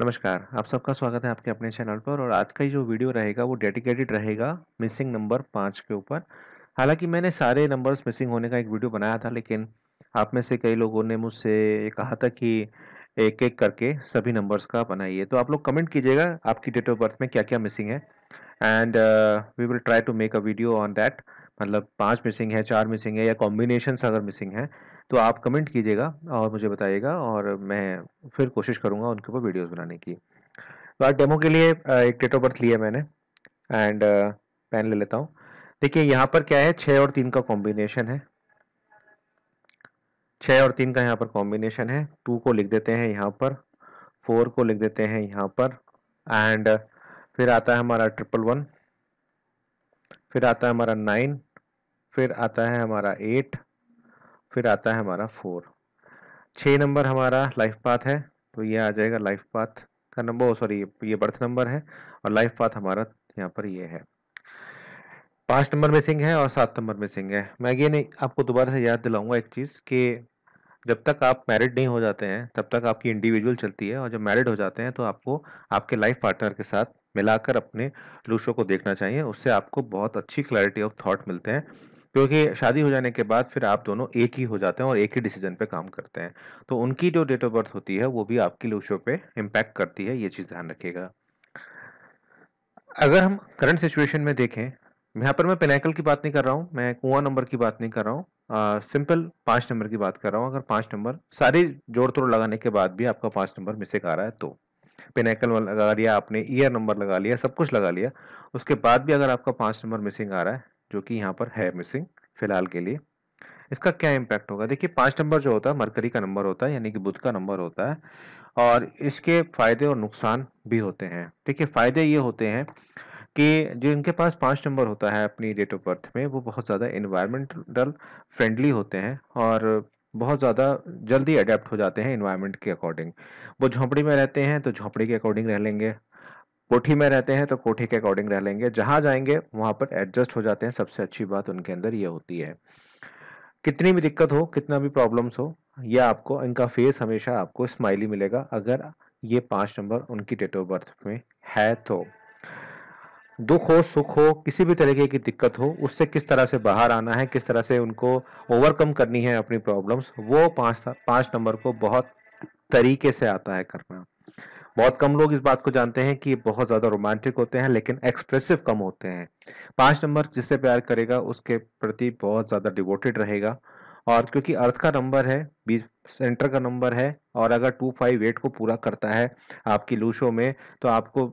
नमस्कार आप सबका स्वागत है आपके अपने चैनल पर और आज का जो वीडियो रहेगा वो डेडिकेटेड रहेगा मिसिंग नंबर पाँच के ऊपर हालांकि मैंने सारे नंबर्स मिसिंग होने का एक वीडियो बनाया था लेकिन आप में से कई लोगों ने मुझसे कहा था कि एक एक करके सभी नंबर्स का बनाइए तो आप लोग कमेंट कीजिएगा आपकी डेट ऑफ बर्थ में क्या क्या मिसिंग है and we will try to make a video on that मतलब पाँच मिसिंग है चार मिसिंग है या कॉम्बिनेशन अगर मिसिंग है तो आप कमेंट कीजिएगा और मुझे बताइएगा और मैं फिर कोशिश करूँगा उनके ऊपर वीडियोज़ बनाने की तो आज डेमो के लिए एक डेट ऑफ बर्थ लिया मैंने एंड पेन ले लेता हूँ देखिए यहाँ पर क्या है छः और तीन का कॉम्बिनेशन है छः और तीन का यहाँ पर कॉम्बिनेशन है टू को लिख देते हैं यहाँ पर फोर को लिख देते हैं यहाँ पर एंड फिर आता है हमारा ट्रिपल वन फिर आता है हमारा नाइन फिर आता है हमारा एट फिर आता है हमारा फोर छः नंबर हमारा लाइफ पाथ है तो ये आ जाएगा लाइफ पाथ का नंबर सॉरी ये बर्थ नंबर है और लाइफ पाथ हमारा यहाँ पर ये है पाँच नंबर मिसिंग है और सात नंबर मिसिंग है मैं ये नहीं आपको दोबारा से याद दिलाऊंगा एक चीज़ कि जब तक आप मैरिड नहीं हो जाते हैं तब तक आपकी इंडिविजुअल चलती है और जब मैरिड हो जाते हैं तो आपको आपके लाइफ पार्टनर के साथ मिलाकर अपने लूशो को देखना चाहिए उससे आपको बहुत अच्छी क्लैरिटी ऑफ थॉट मिलते हैं क्योंकि शादी हो जाने के बाद फिर आप दोनों एक ही हो जाते हैं और एक ही डिसीजन पे काम करते हैं तो उनकी जो डेट ऑफ बर्थ होती है वो भी आपकी लोशो पे इम्पैक्ट करती है ये चीज़ ध्यान रखिएगा अगर हम करंट सिचुएशन में देखें यहाँ पर मैं पेनाइकल की बात नहीं कर रहा हूँ मैं कुआ नंबर की बात नहीं कर रहा हूँ सिंपल पाँच नंबर की बात कर रहा हूँ अगर पाँच नंबर सारे जोड़ तोड़ लगाने के बाद भी आपका पाँच नंबर मिसेक आ रहा है तो पेनाइकल लगा लिया आपने ईयर नंबर लगा लिया सब कुछ लगा लिया उसके बाद भी अगर आपका पाँच नंबर मिसिंग आ रहा है जो कि यहाँ पर है मिसिंग फिलहाल के लिए इसका क्या इम्पैक्ट होगा देखिए पाँच नंबर जो होता है मरकरी का नंबर होता है यानी कि बुध का नंबर होता है और इसके फायदे और नुकसान भी होते हैं देखिए फायदे ये होते हैं कि जो इनके पास पाँच नंबर होता है अपनी डेट ऑफ बर्थ में वो बहुत ज़्यादा इन्वायरमेंटल फ्रेंडली होते हैं और बहुत ज़्यादा जल्दी अडेप्ट हो जाते हैं इन्वायरमेंट के अकॉर्डिंग वो झोंपड़ी में रहते हैं तो झोंपड़ी के अकॉर्डिंग रह लेंगे कोठी में रहते हैं तो कोठी के अकॉर्डिंग रह लेंगे जहां जाएंगे वहां पर एडजस्ट हो जाते हैं सबसे अच्छी बात उनके अंदर ये होती है कितनी भी दिक्कत हो कितना भी प्रॉब्लम्स हो यह आपको इनका फेस हमेशा आपको स्माइली मिलेगा अगर ये पांच नंबर उनकी डेट ऑफ बर्थ में है तो दुख हो सुख हो किसी भी तरीके की दिक्कत हो उससे किस तरह से बाहर आना है किस तरह से उनको ओवरकम करनी है अपनी प्रॉब्लम्स वो पांच पांच नंबर को बहुत तरीके से आता है करना बहुत कम लोग इस बात को जानते हैं कि ये बहुत ज़्यादा रोमांटिक होते हैं लेकिन एक्सप्रेसिव कम होते हैं पाँच नंबर जिससे प्यार करेगा उसके प्रति बहुत ज़्यादा डिवोटेड रहेगा और क्योंकि अर्थ का नंबर है बीच सेंटर का नंबर है और अगर टू फाइव एट को पूरा करता है आपकी लूशो में तो आपको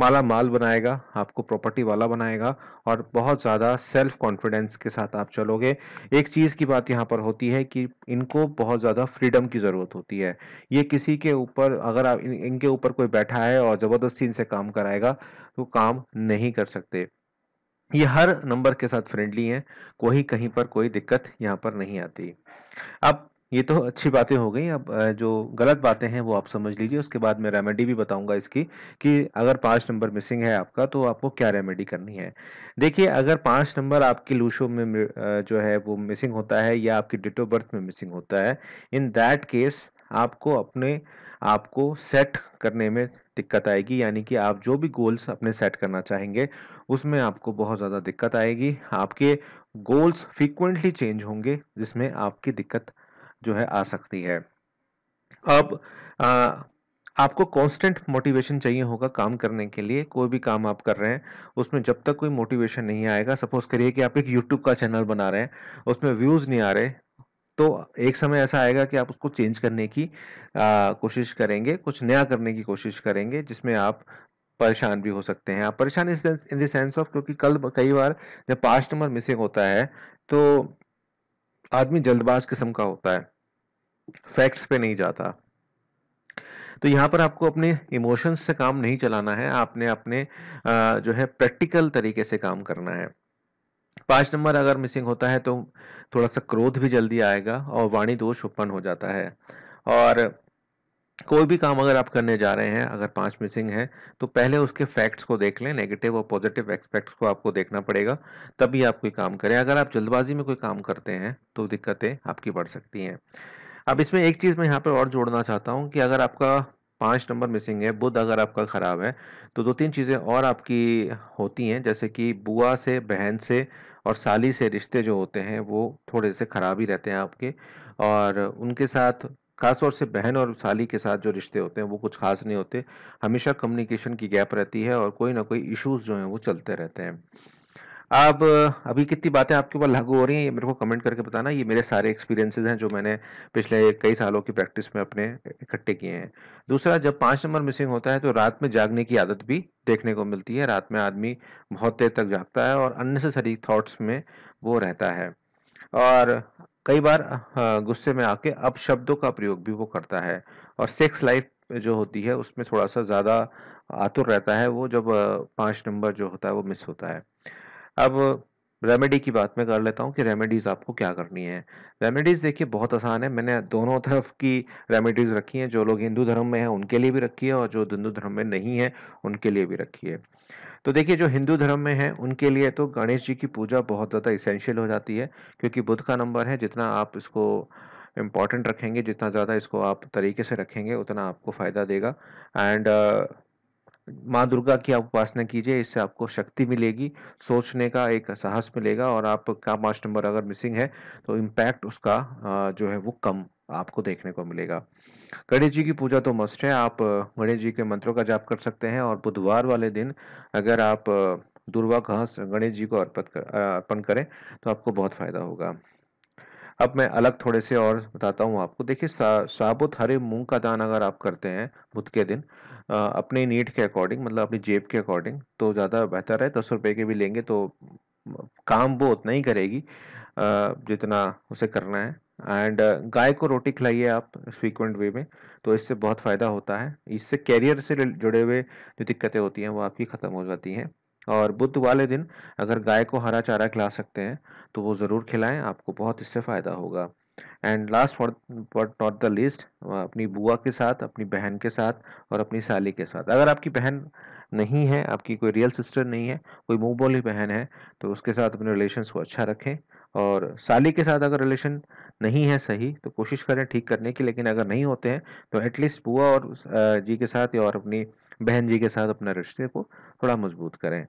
माला माल बनाएगा आपको प्रॉपर्टी वाला बनाएगा और बहुत ज़्यादा सेल्फ कॉन्फिडेंस के साथ आप चलोगे एक चीज़ की बात यहाँ पर होती है कि इनको बहुत ज़्यादा फ्रीडम की ज़रूरत होती है ये किसी के ऊपर अगर आप इन, इनके ऊपर कोई बैठा है और ज़बरदस्ती इनसे काम कराएगा तो काम नहीं कर सकते ये हर नंबर के साथ फ्रेंडली हैं कोई कहीं पर कोई दिक्कत यहाँ पर नहीं आती अब ये तो अच्छी बातें हो गई अब जो गलत बातें हैं वो आप समझ लीजिए उसके बाद मैं रेमेडी भी बताऊंगा इसकी कि अगर पाँच नंबर मिसिंग है आपका तो आपको क्या रेमेडी करनी है देखिए अगर पाँच नंबर आपकी लूशो में जो है वो मिसिंग होता है या आपकी डेट ऑफ बर्थ में मिसिंग होता है इन दैट केस आपको अपने आप को सेट करने में दिक्कत आएगी यानी कि आप जो भी गोल्स अपने सेट करना चाहेंगे उसमें आपको बहुत ज़्यादा दिक्कत आएगी आपके गोल्स फ्रीक्वेंटली चेंज होंगे जिसमें आपकी दिक्कत जो है आ सकती है अब आ, आपको कांस्टेंट मोटिवेशन चाहिए होगा काम करने के लिए कोई भी काम आप कर रहे हैं उसमें जब तक कोई मोटिवेशन नहीं आएगा सपोज करिए कि आप एक यूट्यूब का चैनल बना रहे हैं उसमें व्यूज़ नहीं आ रहे तो एक समय ऐसा आएगा कि आप उसको चेंज करने की आ, कोशिश करेंगे कुछ नया करने की कोशिश करेंगे जिसमें आप परेशान भी हो सकते हैं आप परेशान इन द सेंस ऑफ क्योंकि कल कई बार जब पास्ट नंबर मिसिंग होता है तो आदमी जल्दबाज किस्म का होता है फैक्ट्स पे नहीं जाता तो यहाँ पर आपको अपने इमोशंस से काम नहीं चलाना है आपने अपने जो है प्रैक्टिकल तरीके से काम करना है पांच नंबर अगर मिसिंग होता है तो थोड़ा सा क्रोध भी जल्दी आएगा और वाणी दोष उत्पन्न हो जाता है और कोई भी काम अगर आप करने जा रहे हैं अगर पांच मिसिंग है तो पहले उसके फैक्ट्स को देख लें नेगेटिव और पॉजिटिव एक्सपेक्ट्स को आपको देखना पड़ेगा तभी आप कोई काम करें अगर आप जल्दबाजी में कोई काम करते हैं तो दिक्कतें आपकी बढ़ सकती हैं अब इसमें एक चीज़ मैं यहाँ पर और जोड़ना चाहता हूँ कि अगर आपका पाँच नंबर मिसिंग है बुध अगर आपका ख़राब है तो दो तीन चीज़ें और आपकी होती हैं जैसे कि बुआ से बहन से और साली से रिश्ते जो होते हैं वो थोड़े से ख़राब ही रहते हैं आपके और उनके साथ खासतौर से बहन और साली के साथ जो रिश्ते होते हैं वो कुछ खास नहीं होते हमेशा कम्युनिकेशन की गैप रहती है और कोई ना कोई इश्यूज़ जो हैं वो चलते रहते हैं अब अभी कितनी बातें आपके ऊपर लागू हो रही हैं ये मेरे को कमेंट करके बताना ये मेरे सारे एक्सपीरियंसेस हैं जो मैंने पिछले कई सालों की प्रैक्टिस में अपने इकट्ठे किए हैं दूसरा जब पाँच नंबर मिसिंग होता है तो रात में जागने की आदत भी देखने को मिलती है रात में आदमी बहुत देर तक जागता है और अननेसेसरी थाट्स में वो रहता है और कई बार गुस्से में आके अब शब्दों का प्रयोग भी वो करता है और सेक्स लाइफ जो होती है उसमें थोड़ा सा ज़्यादा आतुर रहता है वो जब पाँच नंबर जो होता है वो मिस होता है अब रेमेडी की बात मैं कर लेता हूँ कि रेमेडीज़ आपको क्या करनी है रेमेडीज़ देखिए बहुत आसान है मैंने दोनों तरफ की रेमेडीज़ रखी हैं जो लोग हिंदू धर्म में हैं उनके लिए भी रखी है और जो हिंदू धर्म में नहीं है उनके लिए भी रखी है तो देखिए जो हिंदू धर्म में है उनके लिए तो गणेश जी की पूजा बहुत ज़्यादा इसेंशियल हो जाती है क्योंकि बुद्ध का नंबर है जितना आप इसको इम्पॉर्टेंट रखेंगे जितना ज़्यादा इसको आप तरीके से रखेंगे उतना आपको फ़ायदा देगा एंड माँ दुर्गा की आप उपासना कीजिए इससे आपको शक्ति मिलेगी सोचने का एक साहस मिलेगा और आपका पांच नंबर अगर मिसिंग है तो इम्पैक्ट उसका जो है वो कम आपको देखने को मिलेगा गणेश जी की पूजा तो मस्ट है आप गणेश जी के मंत्रों का जाप कर सकते हैं और बुधवार वाले दिन अगर आप दुर्वा घास गणेश जी को अर्पित कर अर्पण करें तो आपको बहुत फायदा होगा अब मैं अलग थोड़े से और बताता हूँ आपको देखिए साबुत हरे मूंग का दान अगर आप करते हैं बुध के दिन अपने नीड के अकॉर्डिंग मतलब अपनी जेब के अकॉर्डिंग तो ज़्यादा बेहतर है दस रुपये के भी लेंगे तो काम वो उतना ही करेगी जितना उसे करना है एंड गाय को रोटी खिलाइए आप फ्रीक्वेंट वे में तो इससे बहुत फ़ायदा होता है इससे कैरियर से जुड़े हुए जो दिक्कतें होती हैं वो आपकी ख़त्म हो जाती हैं और बुध वाले दिन अगर गाय को हरा चारा खिला सकते हैं तो वो ज़रूर खिलाएं आपको बहुत इससे फ़ायदा होगा and last but not the least अपनी बुआ के साथ अपनी बहन के साथ और अपनी साली के साथ अगर आपकी बहन नहीं है आपकी कोई रियल सिस्टर नहीं है कोई मुँह बोली बहन है तो उसके साथ अपने रिलेशन को अच्छा रखें और साली के साथ अगर रिलेशन नहीं है सही तो कोशिश करें ठीक करने की लेकिन अगर नहीं होते हैं तो एटलीस्ट बुआ और जी के साथ या और अपनी बहन जी के साथ अपने रिश्ते को थोड़ा मजबूत करें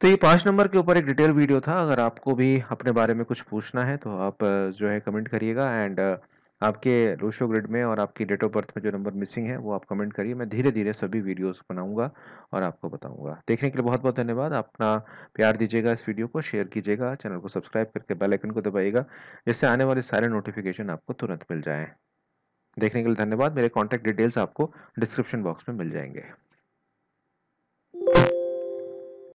तो ये पाँच नंबर के ऊपर एक डिटेल वीडियो था अगर आपको भी अपने बारे में कुछ पूछना है तो आप जो है कमेंट करिएगा एंड आपके रोशो ग्रिड में और आपकी डेट ऑफ बर्थ में जो नंबर मिसिंग है वो आप कमेंट करिए मैं धीरे धीरे सभी वीडियोस बनाऊंगा और आपको बताऊंगा देखने के लिए बहुत बहुत धन्यवाद अपना प्यार दीजिएगा इस वीडियो को शेयर कीजिएगा चैनल को सब्सक्राइब करके बेल आइकन को दबाइएगा जिससे आने वाले सारे नोटिफिकेशन आपको तुरंत मिल जाएँ देखने के लिए धन्यवाद मेरे कॉन्टैक्ट डिटेल्स आपको डिस्क्रिप्शन बॉक्स में मिल जाएंगे